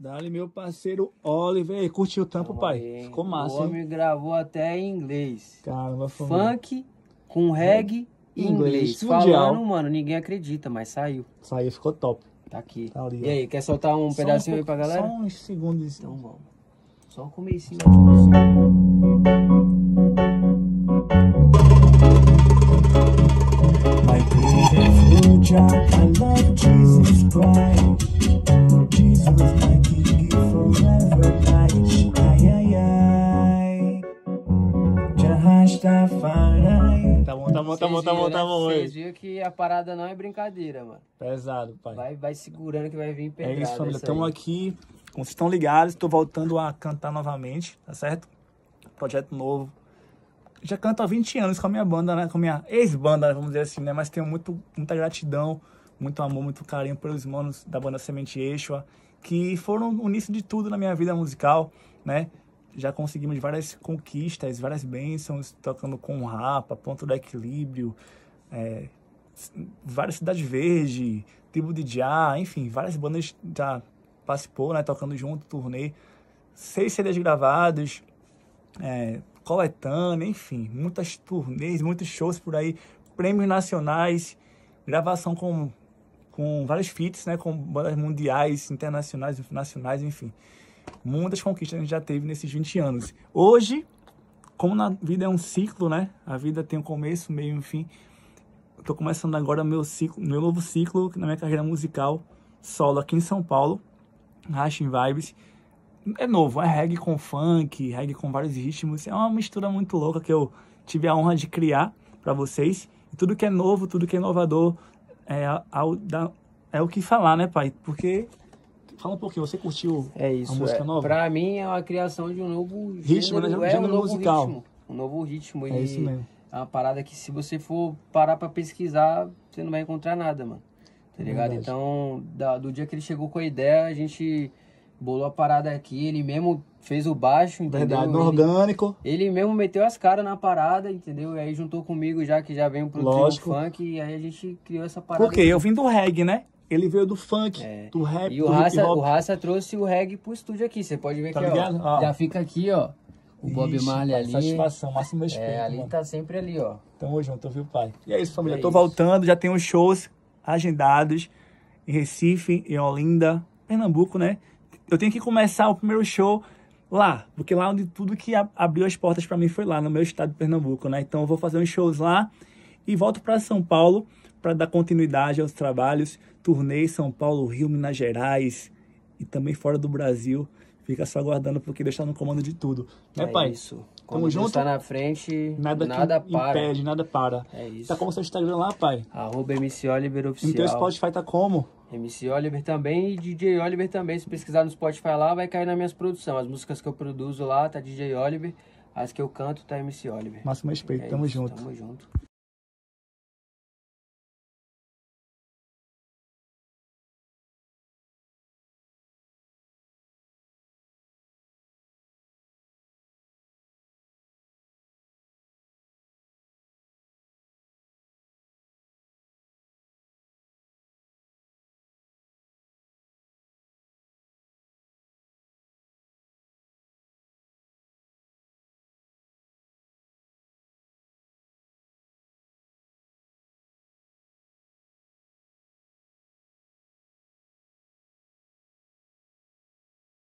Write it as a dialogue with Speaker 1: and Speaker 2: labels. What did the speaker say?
Speaker 1: Dali, meu parceiro Oliver. E curtiu o tampo, pai? Ficou massa, o homem hein? gravou
Speaker 2: até em inglês. Caramba, família. Funk com reggae e inglês. inglês. Falando, mano, ninguém acredita, mas saiu. Saiu, ficou top. Tá aqui. Tá ali, e aí, quer soltar um só pedacinho um pouco, aí pra galera? Só uns segundos. Então vamos. Só um comecinho. Só um comecinho.
Speaker 1: tá bom, tá bom, tá bom, tá né? bom. Vocês
Speaker 2: viram que a parada não é brincadeira, mano. Pesado, pai. Vai, vai segurando que vai vir pedrada. É isso, família. Estamos
Speaker 1: aqui, como vocês estão ligados, estou voltando a cantar novamente, tá certo? Projeto novo. Já canto há 20 anos com a minha banda, né? Com a minha ex-banda, né? vamos dizer assim, né? Mas tenho muito, muita gratidão, muito amor, muito carinho pelos manos da banda Semente Eixoa, que foram o início de tudo na minha vida musical, né? já conseguimos várias conquistas, várias bênçãos, tocando com Rapa, Ponto do Equilíbrio, é, várias Cidades Verde, Tribo de Já, enfim, várias bandas já participou, né, tocando junto, turnê, seis CDs gravados, é, coletânea, enfim, muitas turnês, muitos shows por aí, prêmios nacionais, gravação com, com vários feats, né, com bandas mundiais, internacionais, nacionais, enfim muitas conquistas a gente já teve nesses 20 anos. Hoje, como na vida é um ciclo, né? A vida tem um começo, meio e fim. Eu tô começando agora meu ciclo, meu novo ciclo na minha carreira musical solo aqui em São Paulo, Rashin Vibes. É novo, é reggae com funk, reggae com vários ritmos. É uma mistura muito louca que eu tive a honra de criar para vocês. tudo que é novo, tudo que é inovador, é, ao, é o que falar, né, pai? Porque Fala um pouquinho, você curtiu é isso, a música é. nova?
Speaker 2: Pra mim é uma criação de um novo ritmo, gênero, né? é um novo musical. ritmo. Um novo ritmo. É isso mesmo. É uma parada que se você for parar pra pesquisar, você não vai encontrar nada, mano. Tá ligado? Então, da, do dia que ele chegou com a ideia, a gente bolou a parada aqui, ele mesmo fez o baixo, entendeu? Verdade, no orgânico. Ele mesmo meteu as caras na parada, entendeu? E aí juntou comigo já, que já veio pro Lógico. funk, e aí a gente criou essa parada. Porque eu vim
Speaker 1: do reggae, né? ele veio do funk, é. do rap, e o do Raça, o Raça
Speaker 2: trouxe o reggae pro estúdio aqui. Você pode ver tá que ligado? ó, já fica aqui,
Speaker 1: ó. O Ixi, Bob Marley ali. Satisfação,
Speaker 2: máximo é, respeito. É, ali mano. tá sempre ali, ó. Tamo junto, viu, pai? E é isso, família. É Tô isso.
Speaker 1: voltando, já tem uns shows agendados em Recife, em Olinda, Pernambuco, né? Eu tenho que começar o primeiro show lá, porque lá onde tudo que abriu as portas para mim foi lá, no meu estado de Pernambuco, né? Então eu vou fazer uns shows lá e volto para São Paulo para dar continuidade aos trabalhos, turnê São Paulo, Rio, Minas Gerais e também fora do Brasil. Fica só aguardando porque Deus está no comando de tudo. é, é pai? Isso. Quando Tamo junto. está na
Speaker 2: frente, nada, nada para. impede, nada para. É isso. Tá como seu Instagram lá, pai? Arroba Oficial. Então o Spotify tá como? MC Oliver também e DJ Oliver também. Se pesquisar no Spotify lá, vai cair nas minhas produções. As músicas que eu produzo lá tá DJ Oliver. As que eu canto tá MC Oliver.
Speaker 1: Máximo respeito, é tamo isso, junto. Tamo
Speaker 2: junto.